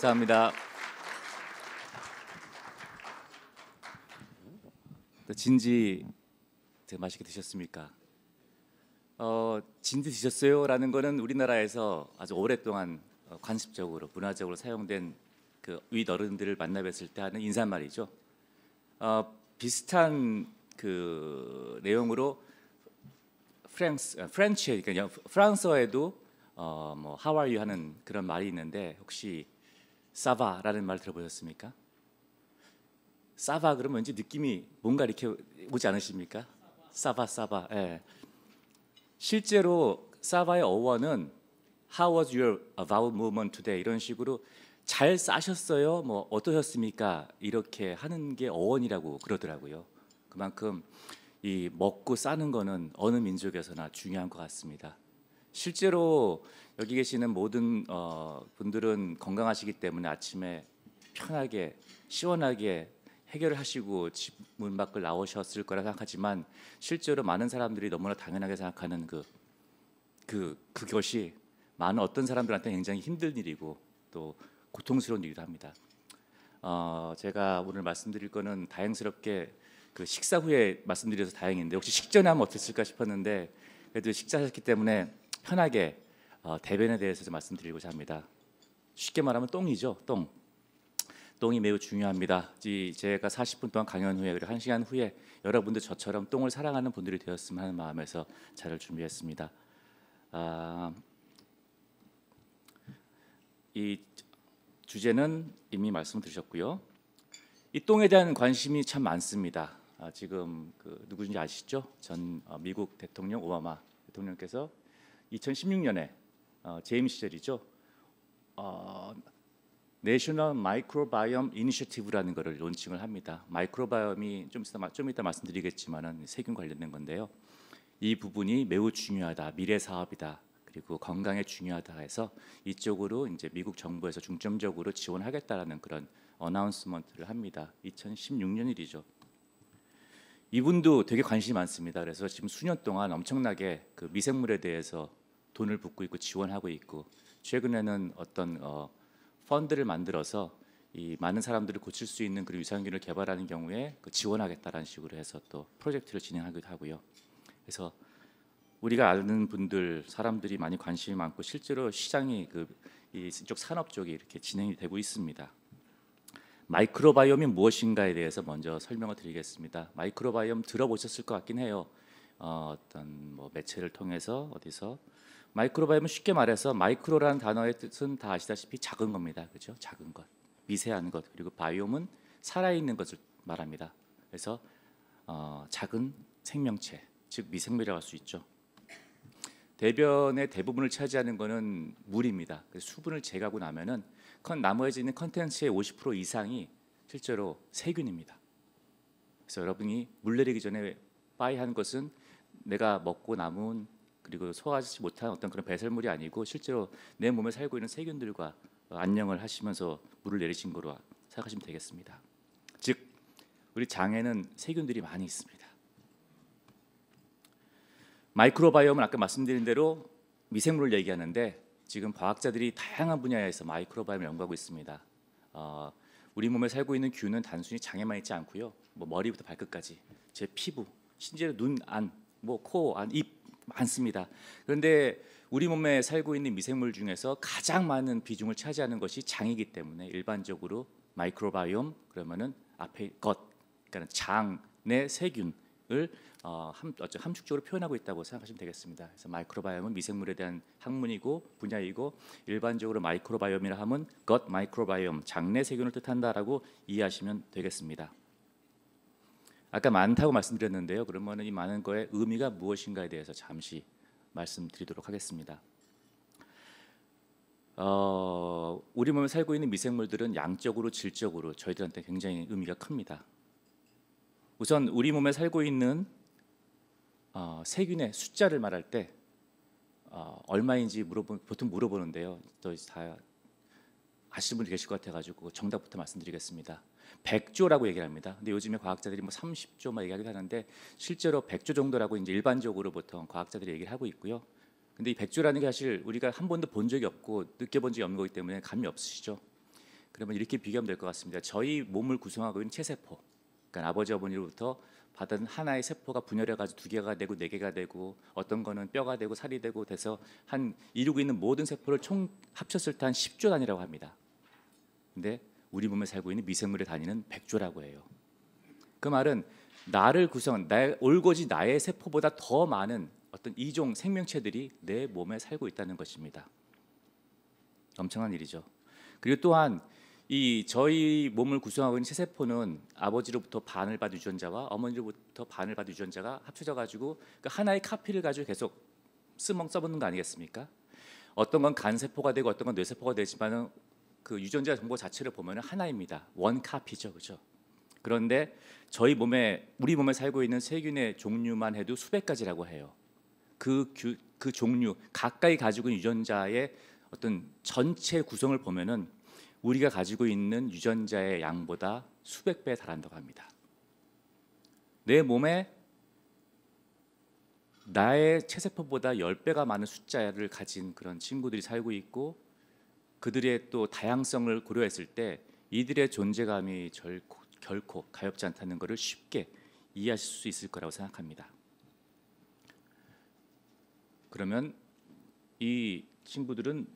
감사합니다. 진지 맛있게 드셨습니까? 어, 진지 드셨어요라는 거는 우리나라에서 아주 오랫동안 어, 관습적으로 문화적으로 사용된 그 윗어른들을 만나 뵀을 때 하는 인사말이죠. 어, 비슷한 그 내용으로 프랑스 아, 프렌치 그러니까 프랑스어에도 어, 뭐 하와이 하는 그런 말이 있는데 혹시 사바라는 말 들어보셨습니까? 사바 그러면 왠지 느낌이 뭔가 이렇게 오지 않으십니까? 사바 사바. 예. 실제로 사바의 어원은 How was your vow movement today? 이런 식으로 잘 싸셨어요. 뭐 어떠셨습니까? 이렇게 하는 게 어원이라고 그러더라고요. 그만큼 이 먹고 싸는 거는 어느 민족에서나 중요한 것 같습니다. 실제로 여기 계시는 모든 어, 분들은 건강하시기 때문에 아침에 편하게 시원하게 해결을 하시고 집문 밖을 나오셨을 거라 생각하지만 실제로 많은 사람들이 너무나 당연하게 생각하는 그, 그 그것이 많은 어떤 사람들한테 굉장히 힘든 일이고 또 고통스러운 일이기도 합니다. 어, 제가 오늘 말씀드릴 거는 다행스럽게 그 식사 후에 말씀드려서 다행인데 혹시 식전에 하면 어땠을까 싶었는데 그래도 식사하셨기 때문에 편하게 어, 대변에 대해서 좀 말씀드리고자 합니다. 쉽게 말하면 똥이죠. 똥. 똥이 매우 중요합니다. 제가 40분 동안 강연 후에 그리고 1시간 후에 여러분들 저처럼 똥을 사랑하는 분들이 되었으면 하는 마음에서 자를 준비했습니다. 아, 이 주제는 이미 말씀 드셨고요. 이 똥에 대한 관심이 참 많습니다. 아, 지금 그 누구인지 아시죠? 전 어, 미국 대통령 오바마 대통령께서 2016년에 어, 제임 시절이죠. 어, 내셔널 마이크로바이옴 이니셔티브라는 것을 론칭을 합니다. 마이크로바이옴이 좀 이따, 좀 이따 말씀드리겠지만은 세균 관련된 건데요. 이 부분이 매우 중요하다. 미래 사업이다. 그리고 건강에 중요하다 해서 이쪽으로 이제 미국 정부에서 중점적으로 지원하겠다라는 그런 어나운스먼트를 합니다. 2016년 일이죠. 이분도 되게 관심이 많습니다. 그래서 지금 수년 동안 엄청나게 그 미생물에 대해서 돈을 붓고 있고 지원하고 있고 최근에는 어떤 어, 펀드를 만들어서 이 많은 사람들을 고칠 수 있는 그런 유산균을 개발하는 경우에 그 지원하겠다라는 식으로 해서 또 프로젝트를 진행하기도 하고요. 그래서 우리가 아는 분들 사람들이 많이 관심이 많고 실제로 시장이 그 이쪽 산업 쪽이 이렇게 진행이 되고 있습니다. 마이크로바이옴이 무엇인가에 대해서 먼저 설명을 드리겠습니다. 마이크로바이옴 들어보셨을 것 같긴 해요. 어, 떤뭐 매체를 통해서 어디서 마이크로바이옴은 쉽게 말해서 마이크로라는 단어의 뜻은 다 아시다시피 작은 겁니다. 그렇죠? 작은 것, 미세한 것. 그리고 바이옴은 살아있는 것을 말합니다. 그래서 어, 작은 생명체, 즉 미생물이라고 할 수 있죠. 대변의 대부분을 차지하는 것은 물입니다. 수분을 제거하고 나면은 나머지 있는 컨텐츠의 50% 이상이 실제로 세균입니다. 그래서 여러분이 물 내리기 전에 빠이 하 것은 내가 먹고 남은 그리고 소화하지 못한 어떤 그런 배설물이 아니고 실제로 내 몸에 살고 있는 세균들과 안녕을 하시면서 물을 내리신 거로 생각하시면 되겠습니다. 즉 우리 장에는 세균들이 많이 있습니다. 마이크로바이옴은 아까 말씀드린 대로 미생물을 얘기하는데 지금 과학자들이 다양한 분야에서 마이크로바이옴을 연구하고 있습니다. 어, 우리 몸에 살고 있는 균은 단순히 장에만 있지 않고요. 뭐 머리부터 발끝까지 제 피부, 심지어 눈 안, 뭐코 안, 입 많습니다. 그런데 우리 몸에 살고 있는 미생물 중에서 가장 많은 비중을 차지하는 것이 장이기 때문에 일반적으로 마이크로바이옴 그러면은 앞에 것 그러니까 장내 세균을 어, 함, 함축적으로 표현하고 있다고 생각하시면 되겠습니다. 그래서 마이크로바이옴은 미생물에 대한 학문이고 분야이고 일반적으로 마이크로바이옴이라 함은 것 마이크로바이옴 장내 세균을 뜻한다라고 이해하시면 되겠습니다. 아까 많다고 말씀드렸는데요. 그러면 이 많은 거의 의미가 무엇인가에 대해서 잠시 말씀드리도록 하겠습니다. 어, 우리 몸에 살고 있는 미생물들은 양적으로 질적으로 저희들한테 굉장히 의미가 큽니다. 우선 우리 몸에 살고 있는 어, 세균의 숫자를 말할 때 어, 얼마인지 물어보, 보통 물어보는데요. 또 다 아시는 분 계실 것 같아가지고 정답부터 말씀드리겠습니다. 100조라고 얘기를 합니다. 근데 요즘에 과학자들이 뭐 30조 막 얘기하기도 하는데 실제로 100조 정도라고 이제 일반적으로 보통 과학자들이 얘기를 하고 있고요. 근데 이 100조라는 게 사실 우리가 한 번도 본 적이 없고 느껴본 적이 없는 거기 때문에 감이 없으시죠? 그러면 이렇게 비교하면 될 것 같습니다. 저희 몸을 구성하고 있는 체세포, 그러니까 아버지 어머니로부터 받은 하나의 세포가 분열해 가지고 두 개가 되고 네 개가 되고 어떤 거는 뼈가 되고 살이 되고 돼서 한 이루고 있는 모든 세포를 총 합쳤을 때 한 10조 단위라고 합니다. 근데 우리 몸에 살고 있는 미생물에 다니는 백조라고 해요. 그 말은 나를 구성한 올고지 나의 세포보다 더 많은 어떤 이종 생명체들이 내 몸에 살고 있다는 것입니다. 엄청난 일이죠. 그리고 또한 이 저희 몸을 구성하고 있는 체세포는 아버지로부터 반을 받은 유전자와 어머니로부터 반을 받은 유전자가 합쳐져 가지고 그 하나의 카피를 가지고 계속 쓰멍 써보는 거 아니겠습니까? 어떤 건 간세포가 되고 어떤 건 뇌세포가 되지만은 그 유전자 정보 자체를 보면 하나입니다. 원 카피죠, 그죠? 그런데 저희 몸에 우리 몸에 살고 있는 세균의 종류만 해도 수백 가지라고 해요. 그, 규, 그 종류 가까이 가지고 있는 유전자의 어떤 전체 구성을 보면은 우리가 가지고 있는 유전자의 양보다 수백 배 달한다고 합니다. 내 몸에 나의 체세포보다 10배가 많은 숫자를 가진 그런 친구들이 살고 있고 그들의 또 다양성을 고려했을 때 이들의 존재감이 결코, 결코 가엽지 않다는 것을 쉽게 이해하실 수 있을 거라고 생각합니다. 그러면 이 친구들은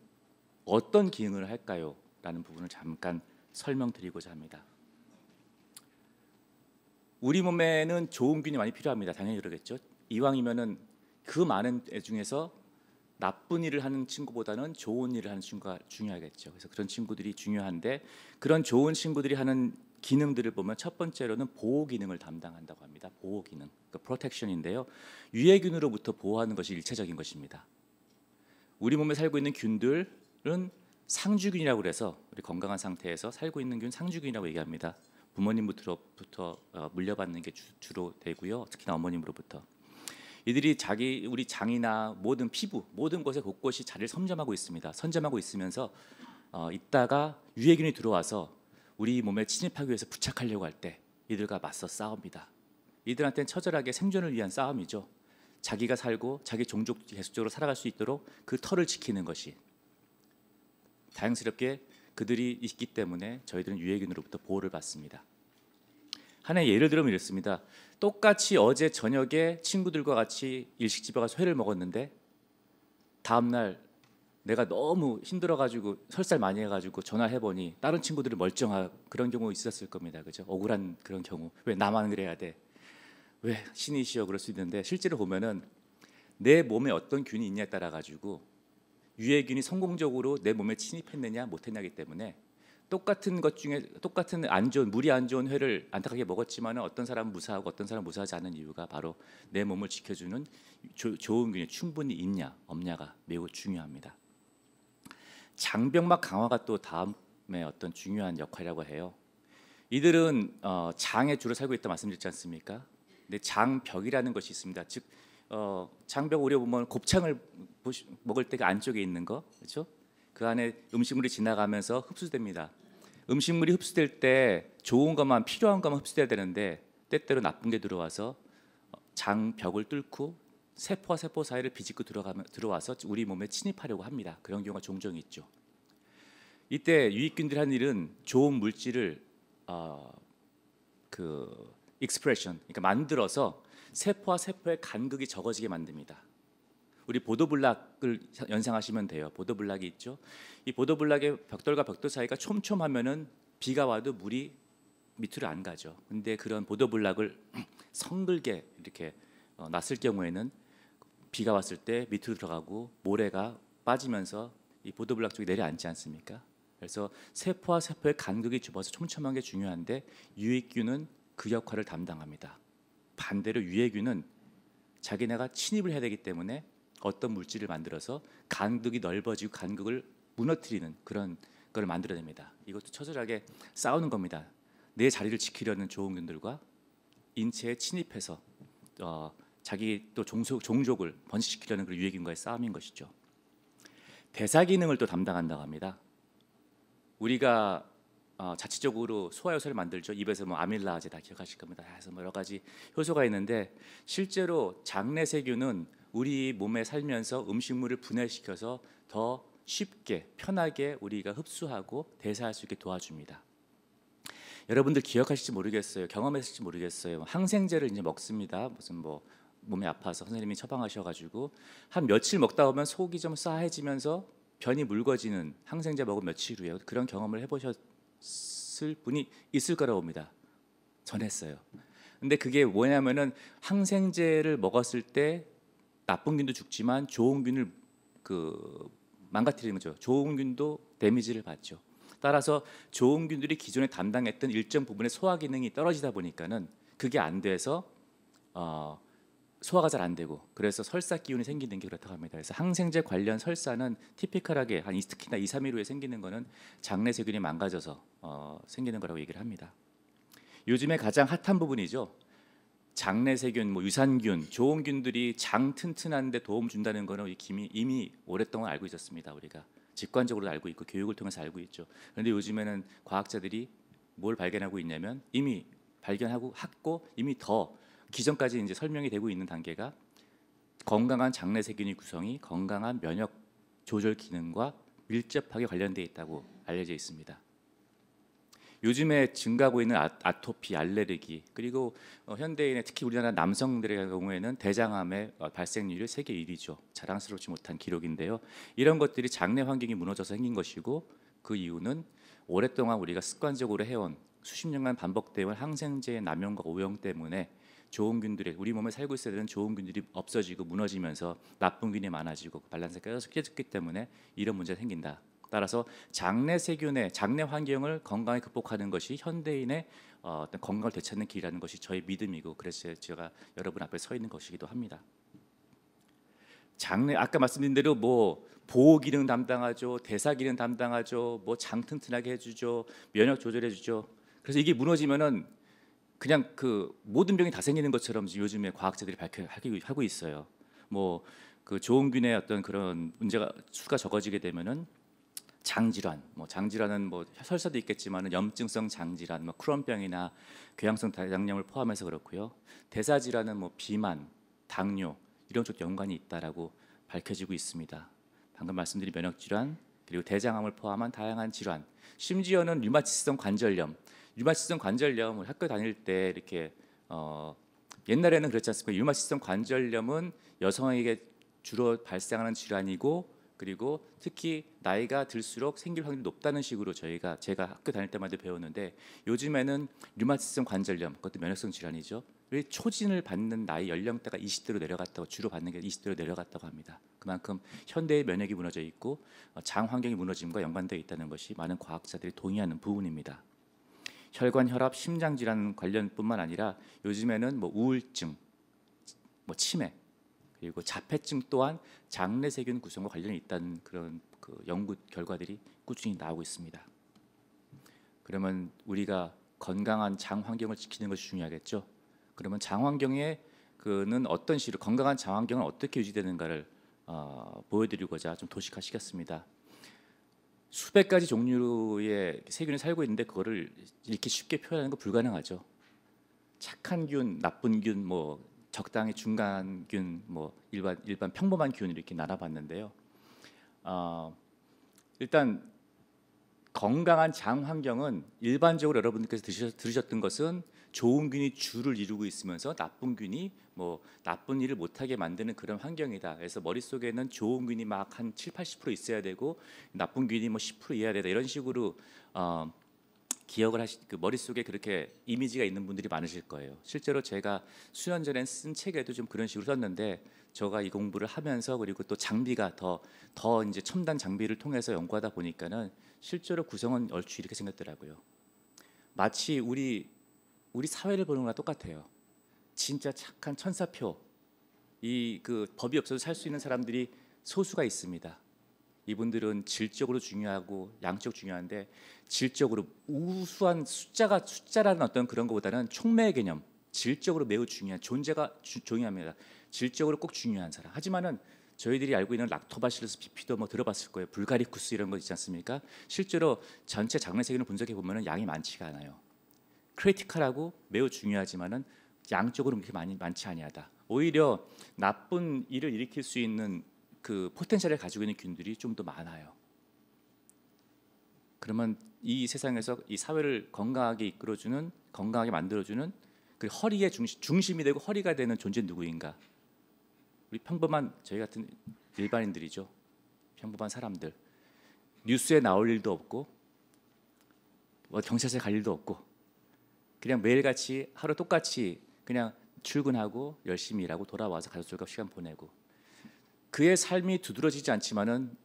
어떤 기능을 할까요? 라는 부분을 잠깐 설명드리고자 합니다. 우리 몸에는 좋은 균이 많이 필요합니다. 당연히 그러겠죠. 이왕이면은 그 많은 애 중에서 나쁜 일을 하는 친구보다는 좋은 일을 하는 친구가 중요하겠죠. 그래서 그런 친구들이 중요한데 그런 좋은 친구들이 하는 기능들을 보면 첫 번째로는 보호 기능을 담당한다고 합니다. 보호 기능, 그 프로텍션인데요. 유해균으로부터 보호하는 것이 일체적인 것입니다. 우리 몸에 살고 있는 균들은 상주균이라고 그래서 우리 건강한 상태에서 살고 있는 균 상주균이라고 얘기합니다. 부모님부터 어, 물려받는 게 주, 로 되고요. 특히나 어머님으로부터. 이들이 자기 우리 장이나 모든 피부 모든 곳에 곳곳이 자리를 선점하고 있습니다. 선점하고 있으면서 어, 있다가 유해균이 들어와서 우리 몸에 침입하기 위해서 부착하려고 할 때 이들과 맞서 싸웁니다. 이들한테는 처절하게 생존을 위한 싸움이죠. 자기가 살고 자기 종족 계속적으로 살아갈 수 있도록 그 터를 지키는 것이 다행스럽게 그들이 있기 때문에 저희들은 유해균으로부터 보호를 받습니다. 하나의 예를 들면 이렇습니다. 똑같이 어제 저녁에 친구들과 같이 일식집에 가서 회를 먹었는데 다음 날 내가 너무 힘들어가지고 설사를 많이 해가지고 전화해보니 다른 친구들이 멀쩡한 그런 경우 있었을 겁니다. 그죠? 억울한 그런 경우. 왜 나만 그래야 돼? 왜 신이시여 그럴 수 있는데 실제로 보면은 내 몸에 어떤 균이 있냐에 따라 가지고 유해균이 성공적으로 내 몸에 침입했느냐 못했냐기 때문에 똑같은 것 중에 똑같은 안 좋은 물이 안 좋은 회를 안타깝게 먹었지만 어떤 사람 무사하고 어떤 사람 무사하지 않은 이유가 바로 내 몸을 지켜주는 조, 좋은 균이 충분히 있냐 없냐가 매우 중요합니다. 장벽막 강화가 또 다음에 어떤 중요한 역할이라고 해요. 이들은 어, 장에 주로 살고 있다 말씀드렸지 않습니까? 근데 장벽이라는 것이 있습니다. 즉 어, 장벽 우려 보면 곱창을 보시, 먹을 때가 안쪽에 있는 거 그렇죠? 그 안에 음식물이 지나가면서 흡수됩니다. 음식물이 흡수될 때 좋은 것만 필요한 것만 흡수돼야 되는데 때때로 나쁜 게 들어와서 장 벽을 뚫고 세포와 세포 사이를 비집고 들어가면 들어와서 우리 몸에 침입하려고 합니다. 그런 경우가 종종 있죠. 이때 유익균들이 한 일은 좋은 물질을 어, 그 익스프레션 그러니까 만들어서 세포와 세포의 간극이 적어지게 만듭니다. 우리 보도블락을 연상하시면 돼요. 보도블락이 있죠. 이 보도블락의 벽돌과 벽돌 사이가 촘촘하면은 비가 와도 물이 밑으로 안 가죠. 근데 그런 보도블락을 성글게 이렇게 어, 났을 경우에는 비가 왔을 때 밑으로 들어가고 모래가 빠지면서 이 보도블락 쪽이 내려앉지 않습니까? 그래서 세포와 세포의 간격이 좁아서 촘촘한 게 중요한데 유익균은 그 역할을 담당합니다. 반대로 유해균은 자기네가 침입을 해야 되기 때문에 어떤 물질을 만들어서 간극이 넓어지고 간극을 무너뜨리는 그런 걸 만들어냅니다. 이것도 처절하게 싸우는 겁니다. 내 자리를 지키려는 조응균들과 인체에 침입해서 어, 자기 또 종속, 종족을 번식시키려는 그 유해균과의 싸움인 것이죠. 대사 기능을 또 담당한다고 합니다. 우리가 어, 자체적으로 소화효소를 만들죠. 입에서 뭐 아밀라제 다 기억하실 겁니다. 그래서 뭐 여러 가지 효소가 있는데 실제로 장내 세균은 우리 몸에 살면서 음식물을 분해시켜서 더 쉽게 편하게 우리가 흡수하고 대사할 수 있게 도와줍니다. 여러분들 기억하실지 모르겠어요. 경험했을지 모르겠어요. 항생제를 이제 먹습니다. 무슨 뭐 몸이 아파서 선생님이 처방하셔가지고 한 며칠 먹다 보면 속이 좀 싸해지면서 변이 묽어지는 항생제 먹은 며칠 후에 그런 경험을 해보셨을 분이 있을 거라고 봅니다. 전했어요. 근데 그게 뭐냐면은 항생제를 먹었을 때 나쁜 균도 죽지만 좋은 균을 그 망가뜨리는 거죠. 좋은 균도 데미지를 받죠. 따라서 좋은 균들이 기존에 담당했던 일정 부분의 소화 기능이 떨어지다 보니까는 그게 안 돼서 어, 소화가 잘 안 되고 그래서 설사 기운이 생기는 게 그렇다고 합니다. 그래서 항생제 관련 설사는 티피컬하게 한 특히나 2, 3일 후에 생기는 거는 장내 세균이 망가져서 어, 생기는 거라고 얘기를 합니다. 요즘에 가장 핫한 부분이죠. 장내세균, 뭐 유산균, 좋은균들이장 튼튼한데 도움 준다는 거는 이미, 이미 오랫동안 알고 있었습니다. 우리가 직관적으로 알고 있고 교육을 통해서 알고 있죠. 그런데 요즘에는 과학자들이 뭘 발견하고 있냐면 이미 발견하고 했고 이미 더 기존까지 이제 설명이 되고 있는 단계가 건강한 장내 세균의 구성이 건강한 면역 조절 기능과 밀접하게 관련돼 있다고 알려져 있습니다. 요즘에 증가하고 있는 아, 아토피, 알레르기 그리고 어, 현대인의 특히 우리나라 남성들의 경우에는 대장암의 어, 발생률이 세계 1위죠. 자랑스럽지 못한 기록인데요. 이런 것들이 장내 환경이 무너져서 생긴 것이고 그 이유는 오랫동안 우리가 습관적으로 해온 수십 년간 반복되어온 항생제의 남용과 오염 때문에 좋은 균들이 우리 몸에 살고 있어야 되는 좋은 균들이 없어지고 무너지면서 나쁜 균이 많아지고 그 밸런스가 깨졌기 때문에 이런 문제가 생긴다. 따라서 장내 세균의 장내 환경을 건강에 극복하는 것이 현대인의 어, 떤 건강을 되찾는 길이라는 것이 저의 믿음이고 그래서 제가 여러분 앞에 서 있는 것이기도 합니다. 장내 아까 말씀드린 대로 뭐 보호 기능 담당하죠, 대사 기능 담당하죠, 뭐 장 튼튼하게 해주죠, 면역 조절해주죠. 그래서 이게 무너지면은 그냥 그 모든 병이 다 생기는 것처럼 요즘에 과학자들이 밝혀 하고 있어요. 뭐그 조홍균의 어떤 그런 문제가 수가 적어지게 되면은 장질환, 뭐 장질환은 뭐 설사도 있겠지만 염증성 장질환, 뭐 크론병이나 궤양성 당염을 포함해서 그렇고요. 대사질환은 뭐 비만, 당뇨 이런 쪽 연관이 있다라고 밝혀지고 있습니다. 방금 말씀드린 면역 질환 그리고 대장암을 포함한 다양한 질환, 심지어는 류마티스성 관절염, 류마티스성 관절염을 학교 다닐 때 이렇게 어, 옛날에는 그렇지 않습니까? 류마티스성 관절염은 여성에게 주로 발생하는 질환이고 그리고 특히 나이가 들수록 생길 확률이 높다는 식으로 저희가 제가 학교 다닐 때마다 배웠는데 요즘에는 류마티성 관절염 그것도 면역성 질환이죠. 왜 초진을 받는 나이 연령대가 20대로 내려갔다고 주로 받는 게 20대로 내려갔다고 합니다. 그만큼 현대의 면역이 무너져 있고 어, 장 환경이 무너짐과 연관되어 있다는 것이 많은 과학자들이 동의하는 부분입니다. 혈관, 혈압, 심장 질환 관련뿐만 아니라 요즘에는 뭐 우울증, 뭐 치매 그리고 자폐증 또한 장내 세균 구성과 관련이 있다는 그런 그 연구 결과들이 꾸준히 나오고 있습니다. 그러면 우리가 건강한 장 환경을 지키는 것이 중요하겠죠. 그러면 장 환경에 그는 어떤 식으로 건강한 장 환경은 어떻게 유지되는가를 어, 보여드리고자 좀 도식화시켰습니다. 수백 가지 종류의 세균이 살고 있는데 그거를 이렇게 쉽게 표현하는 거 불가능하죠. 착한 균, 나쁜 균, 뭐 적당히 중간균 뭐 일반 일반 평범한 균을 이렇게 나눠봤는데요. 어, 일단 건강한 장 환경은 일반적으로 여러분들께서 들으셨, 던 것은 좋은 균이 줄을 이루고 있으면서 나쁜 균이 뭐 나쁜 일을 못하게 만드는 그런 환경이다. 그래서 머릿속에는 좋은 균이 막 한 7, 80% 있어야 되고 나쁜 균이 뭐10% 이해야 되다. 이런 식으로 어, 기억을 하시 그 머릿속에 그렇게 이미지가 있는 분들이 많으실 거예요. 실제로 제가 수년 전에 쓴 책에도 좀 그런 식으로 썼는데 제가 이 공부를 하면서 그리고 또 장비가 더더 더 이제 첨단 장비를 통해서 연구하다 보니까는 실제로 구성은 얼추 이렇게 생겼더라고요. 마치 우리 우리 사회를 보는 거랑 똑같아요. 진짜 착한 천사표 이 그 법이 없어서 살수 있는 사람들이 소수가 있습니다. 이분들은 질적으로 중요하고 양적 중요한데 질적으로 우수한 숫자가 숫자라는 어떤 그런 것보다는 촉매의 개념 질적으로 매우 중요한 존재가 주, 중요합니다. 질적으로 꼭 중요한 사람. 하지만은 저희들이 알고 있는 락토바실러스 비피도 뭐 들어봤을 거예요. 불가리쿠스 이런 거 있지 않습니까? 실제로 전체 장내 세균을 분석해 보면은 양이 많지가 않아요. 크리티컬하고 매우 중요하지만은 양적으로 그렇게 많이 많지 아니하다. 오히려 나쁜 일을 일으킬 수 있는 그 포텐셜을 가지고 있는 균들이 좀 더 많아요. 그러면 이 세상에서 이 사회를 건강하게 이끌어주는 건강하게 만들어주는 그 허리의 중심, 이 되고 허리가 되는 존재 누구인가? 우리 평범한 저희 같은 일반인들이죠. 평범한 사람들 뉴스에 나올 일도 없고 뭐 경찰서에 갈 일도 없고 그냥 매일같이 하루 똑같이 그냥 출근하고 열심히 일하고 돌아와서 가족들과 시간 보내고 그의 삶이 두드러지지 않지만은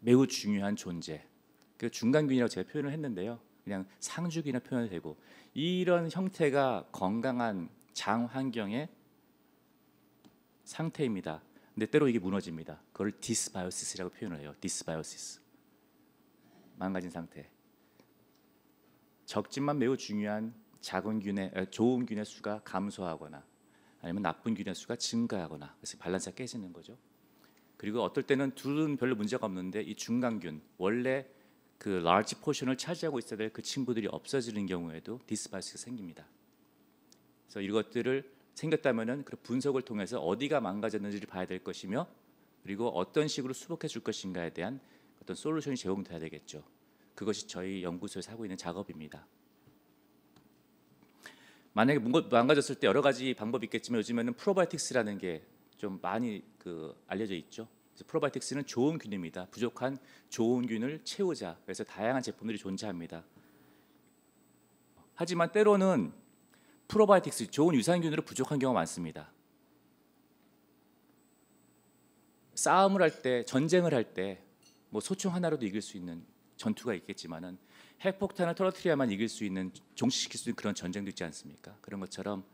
매우 중요한 존재. 그 중간균이라고 제가 표현을 했는데요. 그냥 상주균이라 표현이 되고 이런 형태가 건강한 장 환경의 상태입니다. 근데 때로 이게 무너집니다. 그걸 디스바이오시스라고 표현을 해요. 디스바이오시스. 망가진 상태. 적지만 매우 중요한 작은 균의 좋은 균의 수가 감소하거나 아니면 나쁜 균의 수가 증가하거나 그래서 밸런스가 깨지는 거죠. 그리고 어떨 때는 둘은 별로 문제가 없는데 이 중간균 원래 그 large 포션을 차지하고 있어야 될 그 친구들이 없어지는 경우에도 디스바이스가 생깁니다. 그래서 이것들을 생겼다면은 그 분석을 통해서 어디가 망가졌는지를 봐야 될 것이며 그리고 어떤 식으로 수복해 줄 것인가에 대한 어떤 솔루션이 제공돼야 되겠죠. 그것이 저희 연구소에서 하고 있는 작업입니다. 만약에 망가졌을 때 여러 가지 방법이 있겠지만 요즘에는 프로바이틱스라는 게 좀 많이 그 알려져 있죠. 프로바이틱스는 좋은 균입니다. 부족한 좋은 균을 채우자. 그래서 다양한 제품들이 존재합니다. 하지만 때로는 프로바이틱스 좋은 유산균으로 부족한 경우가 많습니다. 싸움을 할 때, 전쟁을 할 때, 뭐 소총 하나로도 이길 수 있는 전투가 있겠지만은 핵폭탄을 떨어뜨려야만 이길 수 있는 종식시킬 수 있는 그런 전쟁도 있지 않습니까? 그런 것처럼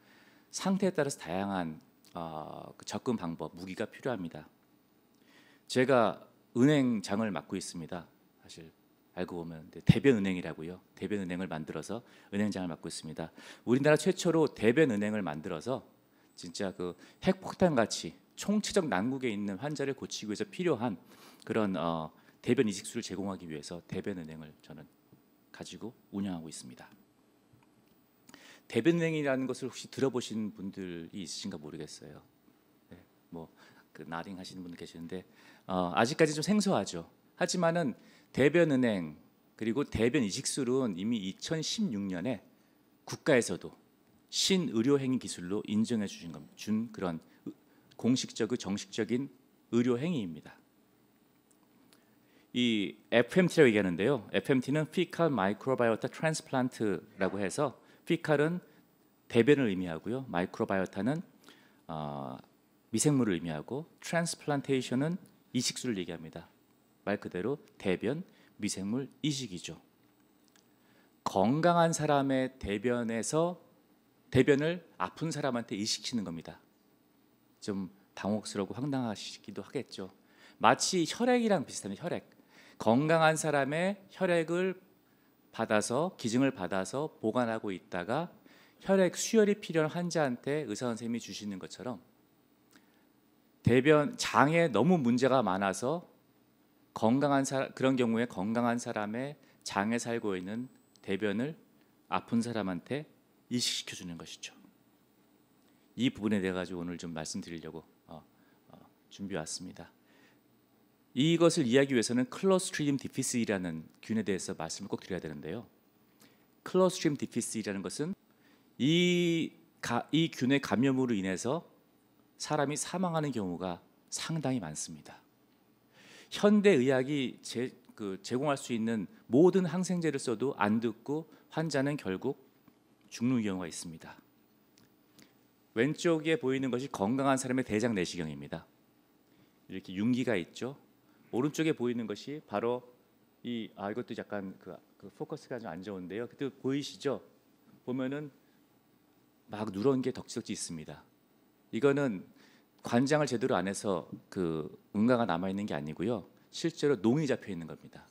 상태에 따라서 다양한 어, 그 접근 방법, 무기가 필요합니다. 제가 은행장을 맡고 있습니다. 사실 알고 보면 대변은행이라고요. 대변은행을 만들어서 은행장을 맡고 있습니다. 우리나라 최초로 대변은행을 만들어서 진짜 그 핵폭탄 같이 총체적 난국에 있는 환자를 고치기 위해서 필요한 그런 어, 대변 이식술을 제공하기 위해서 대변은행을 저는 가지고 운영하고 있습니다. 대변행이라는 것을 혹시 들어보신 분들이 있으신가 모르겠어요. 네, 뭐그 나링 하시는 분들 계시는데 어, 아직까지 좀 생소하죠. 하지만은 대변은행 그리고 대변 이식술은 이미 2016년에 국가에서도 신의료행위 기술로 인정해 주신 준 그런 공식적 정식적인 의료행위입니다. 이 FMT라고 얘기하는데요. FMT는 피칼 마이크로바이오타 트랜스플란트라고 해서 피칼은 대변을 의미하고요. 마이크로바이오타는 어, 미생물을 의미하고 트랜스플란테이션은 이식술을 얘기합니다. 말 그대로 대변, 미생물, 이식이죠. 건강한 사람의 대변에서 대변을 아픈 사람한테 이식시는 겁니다. 좀 당혹스럽고 황당하시기도 하겠죠. 마치 혈액이랑 비슷한 혈액. 건강한 사람의 혈액을 받아서 기증을 받아서 보관하고 있다가 혈액 수혈이 필요한 환자한테 의사 선생님이 주시는 것처럼 대변 장에 너무 문제가 많아서 건강한 사람 그런 경우에 건강한 사람의 장에 살고 있는 대변을 아픈 사람한테 이식시켜 주는 것이죠. 이 부분에 대해 가지고 오늘 좀 말씀드리려고 어, 어, 준비 왔습니다. 이것을 이해하기 위해서는 클로스트리움 디피스이라는 균에 대해서 말씀을 꼭 드려야 되는데요. 클로스트리움 디피스이라는 것은 이, 가, 이 균의 감염으로 인해서 사람이 사망하는 경우가 상당히 많습니다. 현대 의학이 제, 그 제공할 수 있는 모든 항생제를 써도 안 듣고 환자는 결국 죽는 경우가 있습니다. 왼쪽에 보이는 것이 건강한 사람의 대장 내시경입니다. 이렇게 융기가 있죠. 오른쪽에 보이는 것이 바로 이아 이것도 약간 그, 그 포커스가 좀 안 좋은데요. 그때 보이시죠? 보면은 막 누런 게 덕지덕지 있습니다. 이거는 관장을 제대로 안 해서 그 응가가 남아 있는 게 아니고요. 실제로 농이 잡혀 있는 겁니다.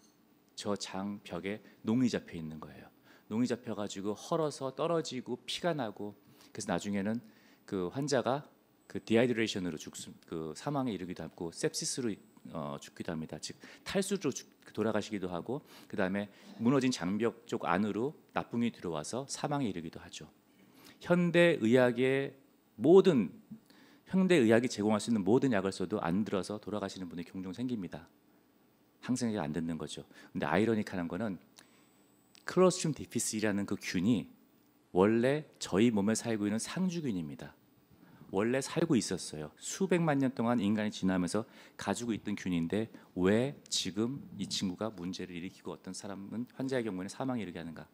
저 장 벽에 농이 잡혀 있는 거예요. 농이 잡혀 가지고 헐어서 떨어지고 피가 나고 그래서 나중에는 그 환자가 그 디하이드레이션으로 죽그 사망에 이르기도 하고 셉시스로 어, 죽기도 합니다. 즉 탈수로 죽, 돌아가시기도 하고 그 다음에 무너진 장벽 쪽 안으로 나쁨이 들어와서 사망에 이르기도 하죠. 현대 의학의 모든 현대 의학이 제공할 수 있는 모든 약을 써도 안 들어서 돌아가시는 분이 종종 생깁니다. 항생제가 안 듣는 거죠. 근데 아이러니카는 거는 클로스튬 디피스라는 그 균이 원래 저희 몸에 살고 있는 상주균입니다. 원래 살고 있었어요. 수백만 년 동안 인간이 지나면서 가지고 있던 균인데 왜 지금 이 친구가 문제를 일으키고 어떤 사람은 환자의 경우에는 사망에 이르게 하는가?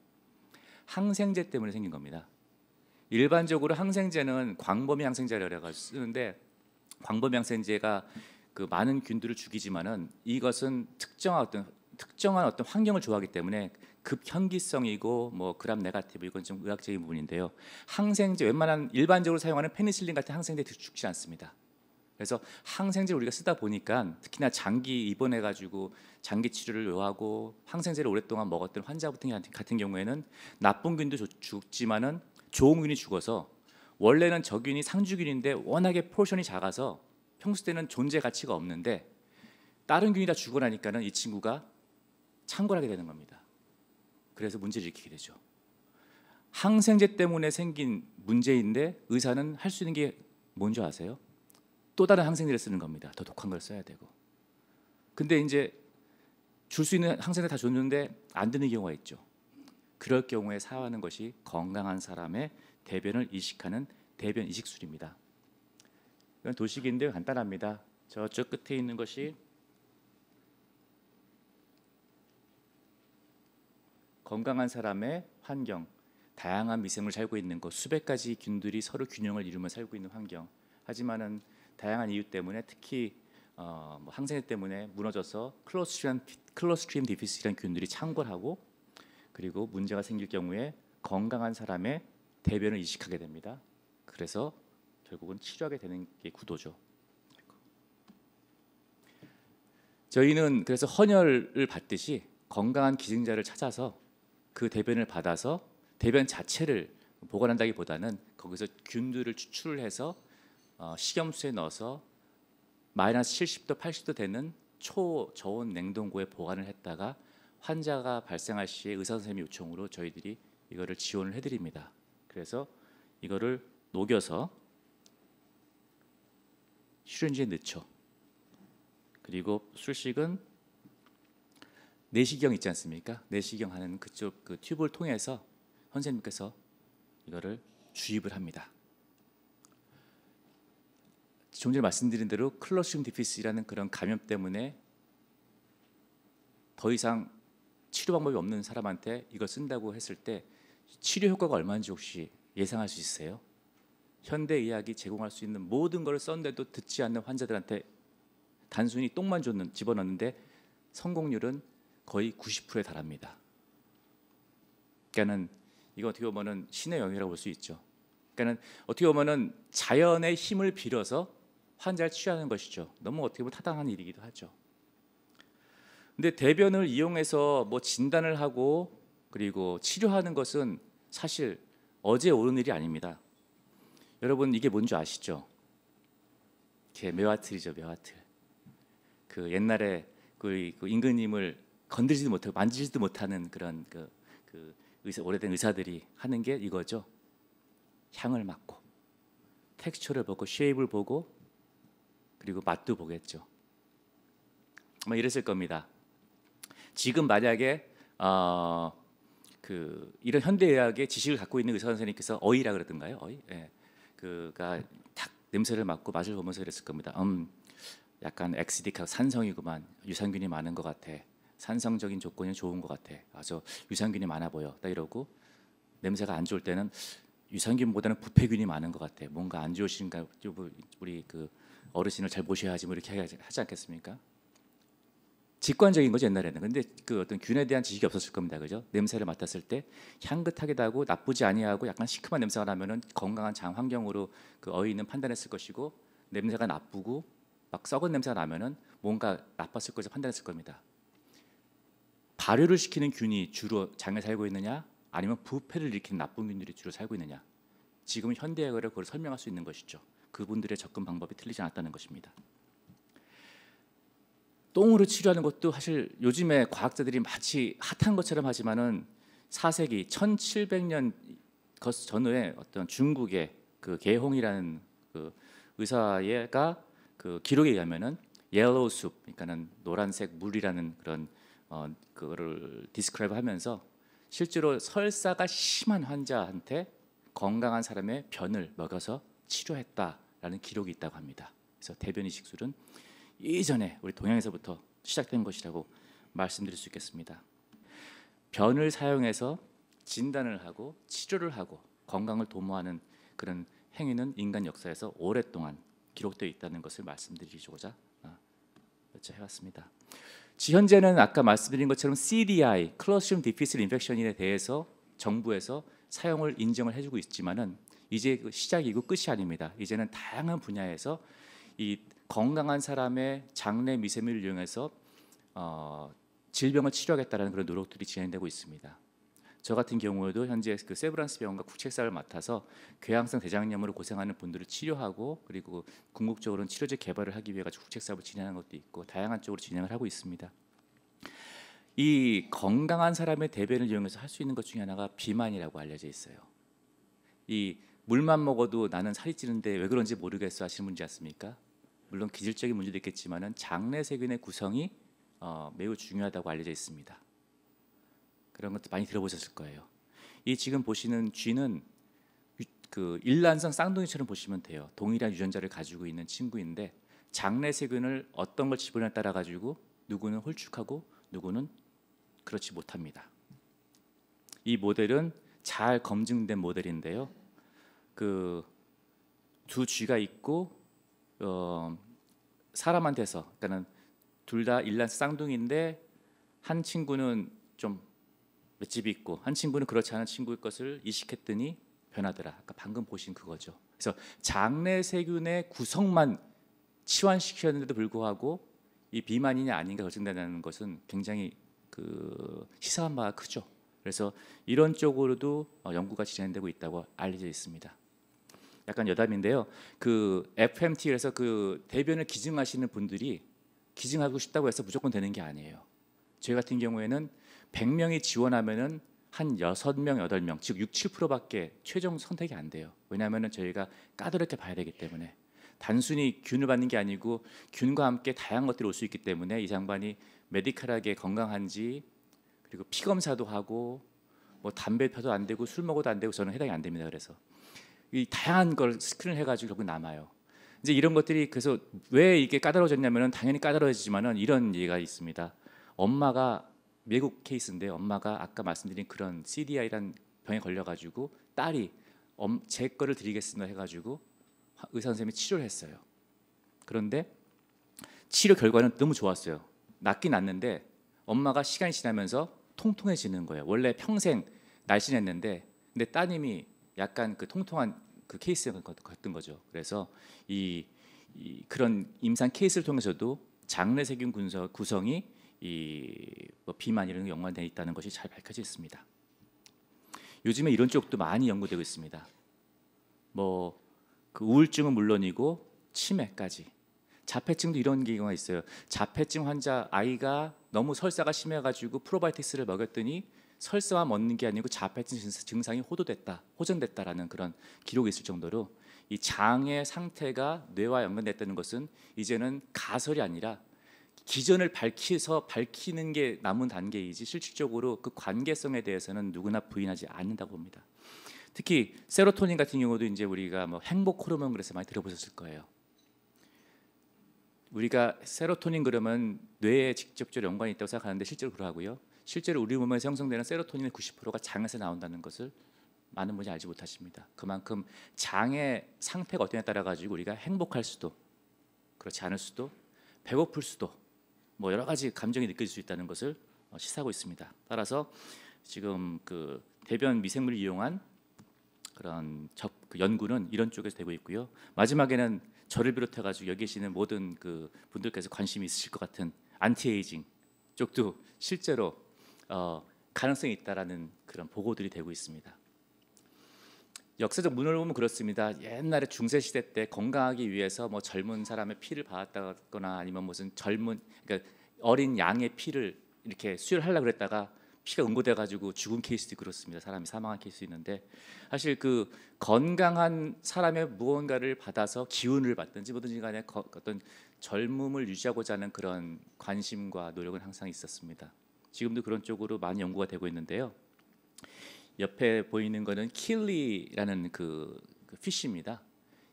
항생제 때문에 생긴 겁니다. 일반적으로 항생제는 광범위 항생제라고 쓰는데 광범위 항생제가 그 많은 균들을 죽이지만은 이것은 특정한 어떤 특정한 어떤 환경을 좋아하기 때문에 급현기성이고 뭐 그람 네가티브 이건 좀 의학적인 부분인데요. 항생제 웬만한 일반적으로 사용하는 페니실린 같은 항생제 죽지 않습니다. 그래서 항생제를 우리가 쓰다 보니까 특히나 장기 입원해 가지고 장기 치료를 요하고 항생제를 오랫동안 먹었던 환자 같은 경우에는 나쁜 균도 죽지만은 좋은 균이 죽어서 원래는 저균이 상주균인데 워낙에 포션이 작아서 평소 때는 존재 가치가 없는데 다른 균이 다 죽어나니까는 이 친구가 창궐하게 되는 겁니다. 그래서 문제를 일으키게 되죠. 항생제 때문에 생긴 문제인데 의사는 할 수 있는 게 뭔지 아세요? 또 다른 항생제를 쓰는 겁니다. 더 독한 걸 써야 되고. 근데 이제 줄 수 있는 항생제 다 줬는데 안 되는 경우가 있죠. 그럴 경우에 사용하는 것이 건강한 사람의 대변을 이식하는 대변 이식술입니다. 이건 도식인데 간단합니다. 저쪽 끝에 있는 것이 건강한 사람의 환경, 다양한 미생물 살고 있는 곳, 수백 가지 균들이 서로 균형을 이루며 살고 있는 환경. 하지만은 다양한 이유 때문에 특히 어, 뭐 항생제 때문에 무너져서 클로스트리움, 클로스트리움 디피스라는 균들이 창궐하고 그리고 문제가 생길 경우에 건강한 사람의 대변을 이식하게 됩니다. 그래서 결국은 치료하게 되는 게 구도죠. 저희는 그래서 헌혈을 받듯이 건강한 기증자를 찾아서 그 대변을 받아서 대변 자체를 보관한다기보다는 거기서 균들을 추출을 해서 어, 식염수에 넣어서 마이너스 70도, 80도 되는 초저온 냉동고에 보관을 했다가 환자가 발생할 시에 의사 선생님 요청으로 저희들이 이거를 지원을 해드립니다. 그래서 이거를 녹여서 실온지에 넣죠. 그리고 술식은 내시경 있지 않습니까? 내시경 하는 그쪽 그 튜브를 통해서 선생님께서 이거를 주입을 합니다. 좀 전에 말씀드린 대로 클러시움 디피스라는 그런 감염 때문에 더 이상 치료 방법이 없는 사람한테 이걸 쓴다고 했을 때 치료 효과가 얼마인지 혹시 예상할 수 있으세요? 현대 의학이 제공할 수 있는 모든 걸 썼는데도 듣지 않는 환자들한테 단순히 똥만 줬는 집어넣는데 성공률은 거의 90%에 달합니다. 그러니까는 이거 어떻게 보면은 신의 영이라고볼 수 있죠. 그러니까는 어떻게 보면은 자연의 힘을 빌어서 환자를 치유하는 것이죠. 너무 어떻게 보면 타당한 일이기도 하죠. 근데 대변을 이용해서 뭐 진단을 하고 그리고 치료하는 것은 사실 어제 오른 일이 아닙니다. 여러분 이게 뭔지 아시죠? 이게 메와틀이죠, 메와틀. 그 옛날에 그, 그임님을 건들지도 못하고 만지지도 못하는 그런 그, 그 의사, 오래된 의사들이 하는 게 이거죠. 향을 맡고 텍스처를 보고 쉐입을 보고 그리고 맛도 보겠죠. 아마 뭐 이랬을 겁니다. 지금 만약에 어, 그 이런 현대의학의 지식을 갖고 있는 의사 선생님께서 어이라 그러던가요? 어이, 예. 그가 탁 냄새를 맡고 맛을 보면서 그랬을 겁니다. 음, 약간 엑시디카 산성이구만 유산균이 많은 것 같아. 산성적인 조건이 좋은 것 같아. 그래 유산균이 많아 보여. 딱 이러고 냄새가 안 좋을 때는 유산균보다는 부패균이 많은 것 같아. 뭔가 안 좋으신가 우리 그 어르신을 잘 모셔야지 뭐 이렇게 하지 않겠습니까? 직관적인 거죠 옛날에는. 근데 그 어떤 균에 대한 지식이 없었을 겁니다. 그죠? 냄새를 맡았을 때 향긋하기도 하고 나쁘지 아니하고 약간 시큼한 냄새가 나면은 건강한 장 환경으로 그 어휘는 판단했을 것이고 냄새가 나쁘고 막 썩은 냄새가 나면은 뭔가 나빴을 것을 판단했을 겁니다. 발효를 시키는 균이 주로 장에 살고 있느냐 아니면 부패를 일으키는 나쁜 균들이 주로 살고 있느냐 지금 현대학으로 그걸 설명할 수 있는 것이죠. 그분들의 접근 방법이 틀리지 않았다는 것입니다. 똥으로 치료하는 것도 사실 요즘에 과학자들이 마치 핫한 것처럼 하지만은 4세기 1700년 전후에 어떤 중국의 그 개홍이라는 그 의사가 그 기록에 의하면은 옐로우 숲 그러니까는 노란색 물이라는 그런 어, 그거를 디스크랩 하면서 실제로 설사가 심한 환자한테 건강한 사람의 변을 먹여서 치료했다라는 기록이 있다고 합니다. 그래서 대변 이식술은 이전에 우리 동양에서부터 시작된 것이라고 말씀드릴 수 있겠습니다. 변을 사용해서 진단을 하고 치료를 하고 건강을 도모하는 그런 행위는 인간 역사에서 오랫동안 기록되어 있다는 것을 말씀드리고자 어, 여쭤해왔습니다. 현재는 아까 말씀드린 것처럼 CDI, Clostridium difficile infection에 대해서 정부에서 사용을 인정을 해주고 있지만은 이제 그 시작이고 끝이 아닙니다. 이제는 다양한 분야에서 이 건강한 사람의 장내 미세물을 이용해서 어, 질병을 치료하겠다는 그런 노력들이 진행되고 있습니다. 저 같은 경우에도 현재 그 세브란스 병원과 국책사를 맡아서 궤양성 대장염으로 고생하는 분들을 치료하고 그리고 궁극적으로는 치료제 개발을 하기 위해 가지고 국책 사업을 진행하는 것도 있고 다양한 쪽으로 진행을 하고 있습니다. 이 건강한 사람의 대변을 이용해서 할 수 있는 것 중에 하나가 비만이라고 알려져 있어요. 이 물만 먹어도 나는 살이 찌는데 왜 그런지 모르겠어 하시는 분지 않습니까? 물론 기질적인 문제도 있겠지만은 장내 세균의 구성이 어, 매우 중요하다고 알려져 있습니다. 그런 것도 많이 들어보셨을 거예요. 이 지금 보시는 쥐는 그 일란성 쌍둥이처럼 보시면 돼요. 동일한 유전자를 가지고 있는 친구인데 장내 세균을 어떤 걸 집어넣에 따라 가지고 누구는 홀쭉하고 누구는 그렇지 못합니다. 이 모델은 잘 검증된 모델인데요. 그 두 쥐가 있고 어, 사람한테서 그러니까는 둘 다 일란 쌍둥이인데 한 친구는 좀 집이 있고 한 친구는 그렇지 않은 친구일 것을 이식했더니 변하더라. 아까 방금 보신 그거죠. 그래서 장내 세균의 구성만 치환시켰는데도 불구하고 이 비만이냐 아닌가 결정된다는 것은 굉장히 그 시사한 바가 크죠. 그래서 이런 쪽으로도 어, 연구가 진행되고 있다고 알려져 있습니다. 약간 여담인데요. 그 FMT에서 그 대변을 기증하시는 분들이 기증하고 싶다고 해서 무조건 되는 게 아니에요. 저희 같은 경우에는 100명이 지원하면은 한 6명, 8명, 즉 6, 7%밖에 최종 선택이 안 돼요. 왜냐하면 저희가 까다롭게 봐야 되기 때문에 단순히 균을 받는 게 아니고 균과 함께 다양한 것들이 올 수 있기 때문에 이장반이 메디컬하게 건강한지 그리고 피 검사도 하고 뭐 담배 펴도 안 되고 술 먹어도 안 되고 저는 해당이 안 됩니다. 그래서 이 다양한 걸 스크린 을 해가지고 결국 남아요. 이제 이런 것들이 그래서 왜 이게 까다로워졌냐면은 당연히 까다로워지지만은 이런 얘기가 있습니다. 엄마가 미국 케이스인데 엄마가 아까 말씀드린 그런 CDI란 병에 걸려가지고 딸이 제 거를 드리겠습니다 해가지고 의사 선생님이 치료를 했어요. 그런데 치료 결과는 너무 좋았어요. 낫긴 낫는데 엄마가 시간이 지나면서 통통해지는 거예요. 원래 평생 날씬했는데 근데 따님이 약간 그 통통한 그 케이스였던 거죠. 그래서 이, 이 그런 임상 케이스를 통해서도 장내 세균 군성, 구성이 이뭐 비만 이런 연관되어 있다는 것이 잘 밝혀져 있습니다. 요즘에 이런 쪽도 많이 연구되고 있습니다. 뭐그 우울증은 물론이고 치매까지 자폐증도 이런 경우가 있어요. 자폐증 환자 아이가 너무 설사가 심해가지고 프로바이오틱스를 먹였더니 설사만 먹는 게 아니고 자폐증 증상이 호도됐다, 호전됐다라는 그런 기록이 있을 정도로 이 장의 상태가 뇌와 연관됐다는 것은 이제는 가설이 아니라 기전을 밝히서 밝히는 게 남은 단계이지 실질적으로 그 관계성에 대해서는 누구나 부인하지 않는다고 봅니다. 특히 세로토닌 같은 경우도 이제 우리가 뭐 행복 호르몬 그래서 많이 들어보셨을 거예요. 우리가 세로토닌 그러면 뇌에 직접적으로 연관이 있다고 생각하는데 실제로 그러하고요. 실제로 우리 몸에생성되는 세로토닌의 90%가 장에서 나온다는 것을 많은 분이 알지 못하십니다. 그만큼 장의 상태가 어떠냐에 따라 가지고 우리가 행복할 수도 그렇지 않을 수도 배고플 수도 뭐 여러 가지 감정이 느껴질 수 있다는 것을 어, 시사하고 있습니다. 따라서 지금 그 대변 미생물을 이용한 그런 접그 연구는 이런 쪽에서 되고 있고요. 마지막에는 저를 비롯해 가지고 여기 계시는 모든 그 분들께서 관심이 있으실 것 같은 안티에이징 쪽도 실제로 어, 가능성이 있다라는 그런 보고들이 되고 있습니다. 역사적 문헌을 보면 그렇습니다. 옛날에 중세 시대 때 건강하기 위해서 뭐 젊은 사람의 피를 받았다거나 아니면 무슨 젊은 그러니까 어린 양의 피를 이렇게 수혈하려 고 그랬다가 피가 응고돼 가지고 죽은 케이스도 그렇습니다. 사람이 사망한 케이스 있는데 사실 그 건강한 사람의 무언가를 받아서 기운을 받든지 뭐든지 간에 어떤 젊음을 유지하고자 하는 그런 관심과 노력은 항상 있었습니다. 지금도 그런 쪽으로 많이 연구가 되고 있는데요. 옆에 보이는 것은 킬리라는 그, 그 피쉬입니다.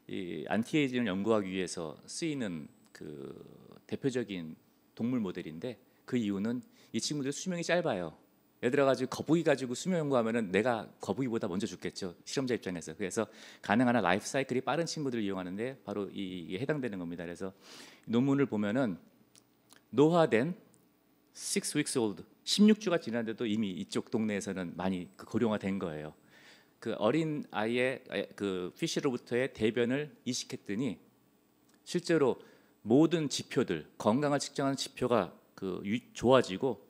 이 안티에이징을 연구하기 위해서 쓰이는 그 대표적인 동물 모델인데 그 이유는 이 친구들 수명이 짧아요. 얘들아 가지고 거북이 가지고 수명 연구하면은 내가 거북이보다 먼저 죽겠죠 실험자 입장에서 그래서 가능한 한 라이프 사이클이 빠른 친구들을 이용하는데 바로 이 해당되는 겁니다 그래서 논문을 보면은 노화된 6 weeks old 16주가 지난데도 이미 이쪽 동네에서는 많이 그 고령화된 거예요. 그 어린 아이의 그 피쉬로부터의 대변을 이식했더니 실제로 모든 지표들 건강을 측정하는 지표가 그 좋아지고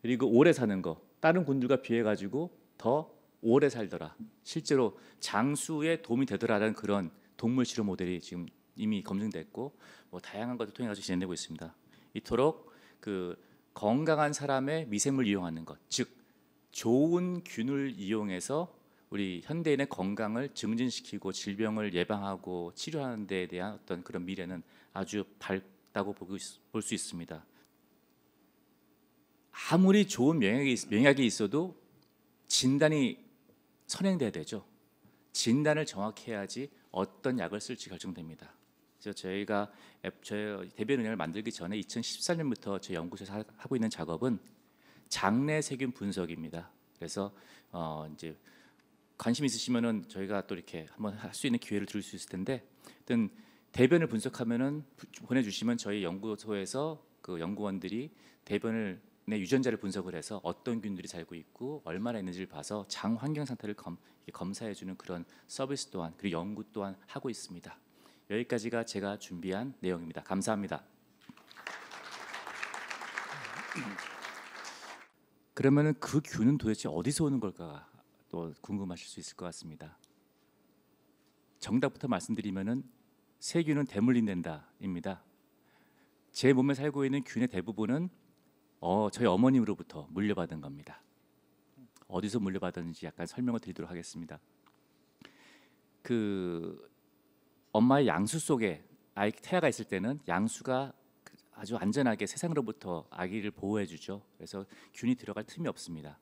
그리고 오래 사는 거 다른 군들과 비해 가지고 더 오래 살더라. 실제로 장수에 도움이 되더라라는 그런 동물 실험 모델이 지금 이미 검증됐고 뭐 다양한 것을 통해 가지고 진행되고 있습니다. 이토록 그 건강한 사람의 미생물 이용하는 것, 즉 좋은 균을 이용해서 우리 현대인의 건강을 증진시키고 질병을 예방하고 치료하는 데에 대한 어떤 그런 미래는 아주 밝다고 볼 수 있습니다. 아무리 좋은 명약이, 명약이 있어도 진단이 선행돼야 되죠. 진단을 정확 해야지 어떤 약을 쓸지 결정됩니다. 그래서 저희가 대변 은행을 만들기 전에 2014년부터 저희 연구소에서 하고 있는 작업은 장내 세균 분석입니다. 그래서 어 이제 관심 있으시면은 저희가 또 이렇게 한번 할 수 있는 기회를 드릴 수 있을 텐데 어떤 대변을 분석하면은 보내주시면 저희 연구소에서 그 연구원들이 대변을 내 유전자를 분석을 해서 어떤 균들이 살고 있고 얼마나 있는지를 봐서 장 환경 상태를 검, 검사해주는 그런 서비스 또한 그리고 연구 또한 하고 있습니다. 여기까지가 제가 준비한 내용입니다. 감사합니다. 그러면은 그 균은 도대체 어디서 오는 걸까 또 궁금하실 수 있을 것 같습니다. 정답부터 말씀드리면은 세균은 대물림된다입니다. 제 몸에 살고 있는 균의 대부분은 어, 저희 어머님으로부터 물려받은 겁니다. 어디서 물려받았는지 약간 설명을 드리도록 하겠습니다. 그 엄마의 양수 속에 아이 태아가 있을 때는 양수가 그 아주 안전하게 세상으로부터 아기를 보호해 주죠. 그래서 균이 들어갈 틈이 없습니다.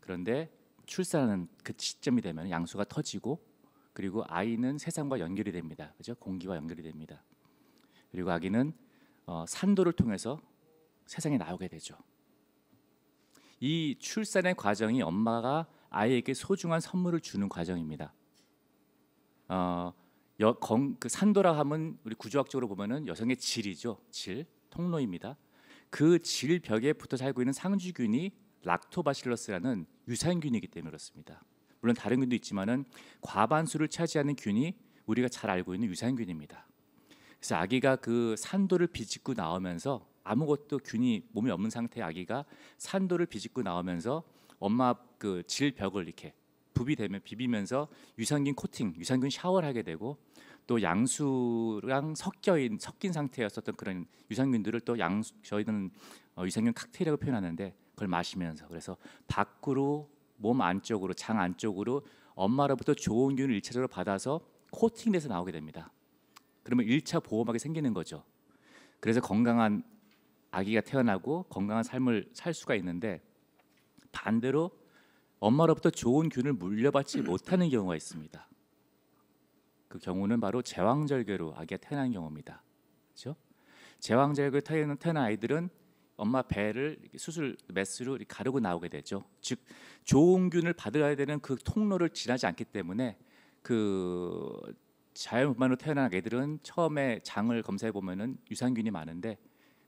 그런데 출산하는 그 시점이 되면 양수가 터지고 그리고 아이는 세상과 연결이 됩니다. 그죠? 공기와 연결이 됩니다. 그리고 아기는 어, 산도를 통해서 세상에 나오게 되죠. 이 출산의 과정이 엄마가 아이에게 소중한 선물을 주는 과정입니다. 어, 여, 건, 그 산도라 함은 우리 구조학적으로 보면은 여성의 질이죠. 질 통로입니다. 그 질 벽에 붙어 살고 있는 상주균이 락토바실러스라는 유산균이기 때문에 그렇습니다. 물론 다른 균도 있지만은 과반수를 차지하는 균이 우리가 잘 알고 있는 유산균입니다. 그래서 아기가 그 산도를 비집고 나오면서 아무것도 균이 몸에 없는 상태의 아기가 산도를 비집고 나오면서 엄마 그 질벽을 이렇게 부비되면 비비면서 유산균 코팅, 유산균 샤워를 하게 되고 또 양수랑 섞여인 섞인 상태였었던 그런 유산균들을 또 양수 저희는 어, 유산균 칵테일이라고 표현하는데 그걸 마시면서 그래서 밖으로 몸 안쪽으로 장 안쪽으로 엄마로부터 좋은 균을 일차적으로 받아서 코팅돼서 나오게 됩니다. 그러면 일차 보호막이 생기는 거죠. 그래서 건강한 아기가 태어나고 건강한 삶을 살 수가 있는데 반대로 엄마로부터 좋은 균을 물려받지 못하는 경우가 있습니다. 그 경우는 바로 제왕절개로 아기가 태어난 경우입니다. 그렇죠? 제왕절개로 태어난, 태어난 아이들은 엄마 배를 수술 메스로 가르고 나오게 되죠. 즉 좋은 균을 받아야 되는 그 통로를 지나지 않기 때문에 그 자연분만으로 태어난 아기들은 처음에 장을 검사해 보면은 유산균이 많은데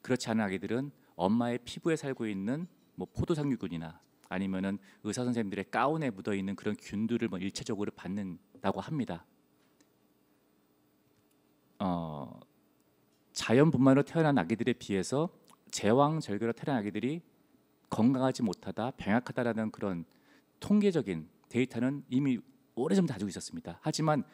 그렇지 않은 아기들은 엄마의 피부에 살고 있는 뭐 포도상류균이나 아니면은 의사 선생님들의 가운에 묻어 있는 그런 균들을 뭐 일체적으로 받는다고 합니다. 어, 자연분만으로 태어난 아기들에 비해서 제왕 절개로 태어난 아기들이 건강하지 못하다, 병약하다라는 그런 통계적인 데이터는 이미 오래전부터 가지고 있었습니다. 하지만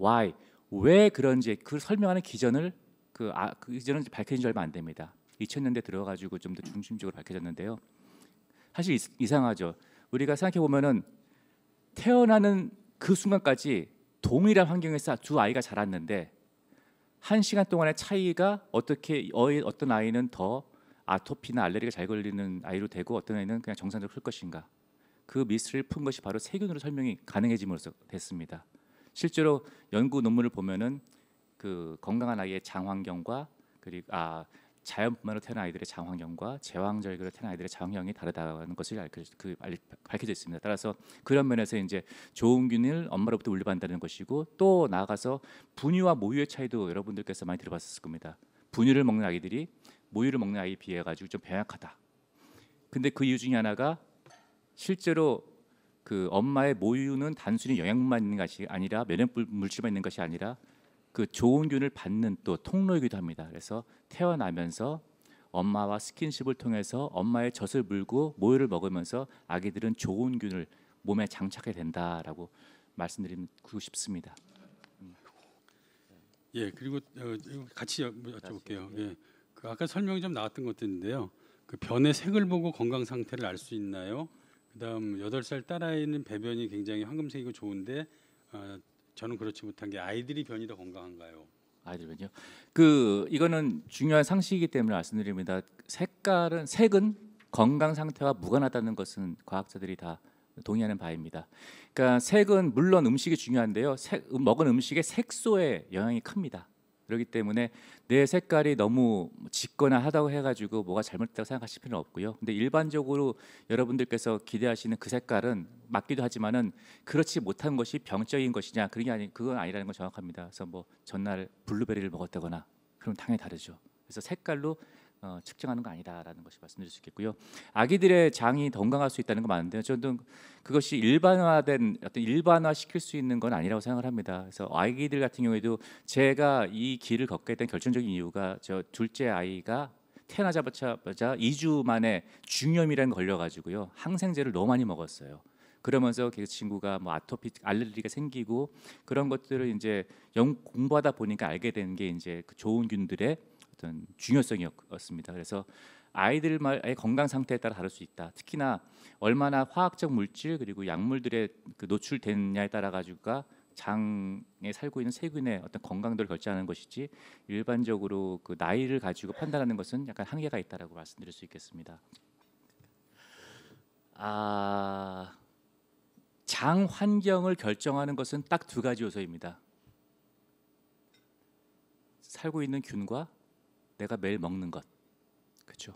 why 왜 그런지 그 설명하는 기전을 그, 아, 그 기전은 밝혀진 지 얼마 안 됩니다. 2000년대 들어가지고 좀더 중심적으로 밝혀졌는데요. 사실 이상하죠. 우리가 생각해 보면은 태어나는 그 순간까지 동일한 환경에서 두 아이가 자랐는데 한 시간 동안의 차이가 어떻게 어떤 아이는 더 아토피나 알레르기가 잘 걸리는 아이로 되고 어떤 아이는 그냥 정상적으로 클 것인가 그 미스를 푼 것이 바로 세균으로 설명이 가능해짐으로써 됐습니다. 실제로 연구 논문을 보면은 그 건강한 아이의 장환경과 그리고 아 자연뿐만 으로 태어난 아이들의 장환경과 제왕절개로 태어난 아이들의 장환경이 다르다는 것을 알게, 그, 그 밝혀져 있습니다. 따라서 그런 면에서 이제 조음균을 엄마로부터 물려받는다는 것이고 또 나아가서 분유와 모유의 차이도 여러분들께서 많이 들어봤을 겁니다. 분유를 먹는 아이들이 모유를 먹는 아이에 비해 가지고 좀 병약하다. 근데 그 이유 중에 하나가 실제로 그 엄마의 모유는 단순히 영양만 있는 것이 아니라 면역 물질만 있는 것이 아니라 그 좋은 균을 받는 또 통로이기도 합니다. 그래서 태어나면서 엄마와 스킨십을 통해서 엄마의 젖을 물고 모유를 먹으면서 아기들은 좋은 균을 몸에 장착해 된다라고 말씀드리고 싶습니다. 예, 그리고 어, 같이 여쭤볼게요. 예. 예. 그 아까 설명이 좀 나왔던 것들인데요. 그 변의 색을 보고 건강 상태를 알 수 있나요? 그다음 여덟 살 딸아이는 배변이 굉장히 황금색이고 좋은데 어, 저는 그렇지 못한 게 아이들이 변이 더 건강한가요? 아이들은요. 그 이거는 중요한 상식이기 때문에 말씀드립니다. 색깔은 색은 건강 상태와 무관하다는 것은 과학자들이 다 동의하는 바입니다. 그러니까 색은 물론 음식이 중요한데요. 색, 먹은 음식의 색소의 영향이 큽니다. 그렇기 때문에 내 색깔이 너무 짙거나 하다고 해가지고 뭐가 잘못됐다고 생각하실 필요는 없고요. 근데 일반적으로 여러분들께서 기대하시는 그 색깔은 맞기도 하지만은 그렇지 못한 것이 병적인 것이냐 그런 게 아니 그건 아니라는 건 정확합니다. 그래서 뭐 전날 블루베리를 먹었다거나 그럼 당연히 다르죠. 그래서 색깔로 어, 측정하는 거 아니다라는 것이 말씀드릴 수 있겠고요. 아기들의 장이 건강할 수 있다는 거 맞는데 저는 그것이 일반화된 어떤 일반화 시킬 수 있는 건 아니라고 생각을 합니다. 그래서 아기들 같은 경우에도 제가 이 길을 걷게 된 결정적인 이유가 저 둘째 아이가 태어나자마자 2주 만에 중염이란 걸려가지고요 항생제를 너무 많이 먹었어요. 그러면서 그 친구가 뭐 아토피 알레르기가 생기고 그런 것들을 이제 영 공부하다 보니까 알게 된게 이제 그 좋은 균들의 어떤 중요성이었습니다. 그래서 아이들의 건강 상태에 따라 다를 수 있다. 특히나 얼마나 화학적 물질 그리고 약물들에 그 노출됐냐에 따라 가지고가 장에 살고 있는 세균의 어떤 건강도를 결정하는 것이지 일반적으로 그 나이를 가지고 판단하는 것은 약간 한계가 있다라고 말씀드릴 수 있겠습니다. 아, 장 환경을 결정하는 것은 딱 두 가지 요소입니다. 살고 있는 균과 내가 매일 먹는 것. 그렇죠?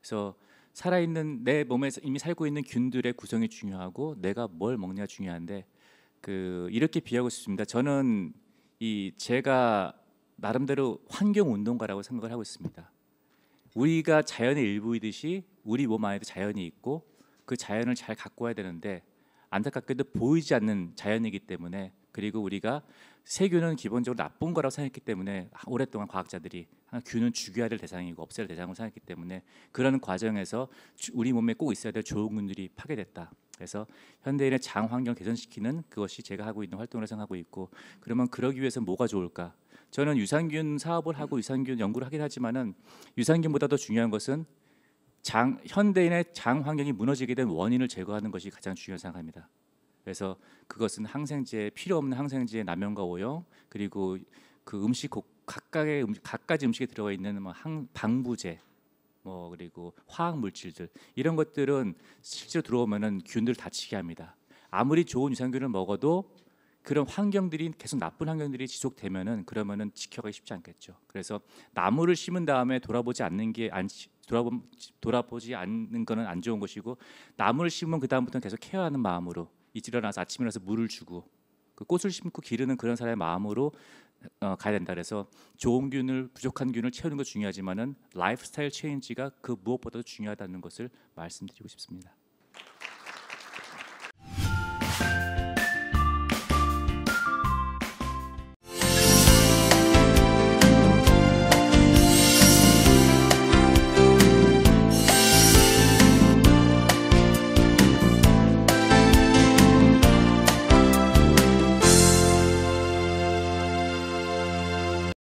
그래서 살아있는 내 몸에서 이미 살고 있는 균들의 구성이 중요하고 내가 뭘먹냐 중요한데 그 이렇게 비하고 싶습니다. 저는 이 제가 나름대로 환경 운동가라고 생각을 하고 있습니다. 우리가 자연의 일부이듯이 우리 몸 안에도 자연이 있고 그 자연을 잘 갖고 야 되는데 안타깝게도 보이지 않는 자연이기 때문에 그리고 우리가 세균은 기본적으로 나쁜 거라고 생각했기 때문에 오랫동안 과학자들이 아, 균은 죽여야 될 대상이고 없애야 될 대상으로 생각했기 때문에 그런 과정에서 우리 몸에 꼭 있어야 될 좋은 균들이 파괴됐다. 그래서 현대인의 장 환경 개선시키는 그것이 제가 하고 있는 활동을 생각하고 있고 그러면 그러기 위해서 뭐가 좋을까? 저는 유산균 사업을 하고 유산균 연구를 하긴 하지만은 유산균보다 더 중요한 것은 장 현대인의 장 환경이 무너지게 된 원인을 제거하는 것이 가장 중요한 생각입니다 그래서 그것은 항생제 필요 없는 항생제 의 남용과 오염 그리고 그 음식 각각의 음식, 각가지 음식에 들어가 있는 뭐 항, 방부제 뭐 그리고 화학 물질들 이런 것들은 실제로 들어오면은 균들 다치게 합니다. 아무리 좋은 유산균을 먹어도 그런 환경들이 계속 나쁜 환경들이 지속되면은 그러면은 지켜가기 쉽지 않겠죠. 그래서 나무를 심은 다음에 돌아보지 않는 게 안, 돌아보, 돌아보지 않는 거는 안 좋은 것이고 나무를 심으면 그 다음부터는 계속 케어하는 마음으로 이제 일어나서 아침에 일어나서 물을 주고 그 꽃을 심고 기르는 그런 사람의 마음으로 어, 가야 된다 그래서 좋은 균을 부족한 균을 채우는 것 중요하지만은 라이프스타일 체인지가 그 무엇보다도 중요하다는 것을 말씀드리고 싶습니다.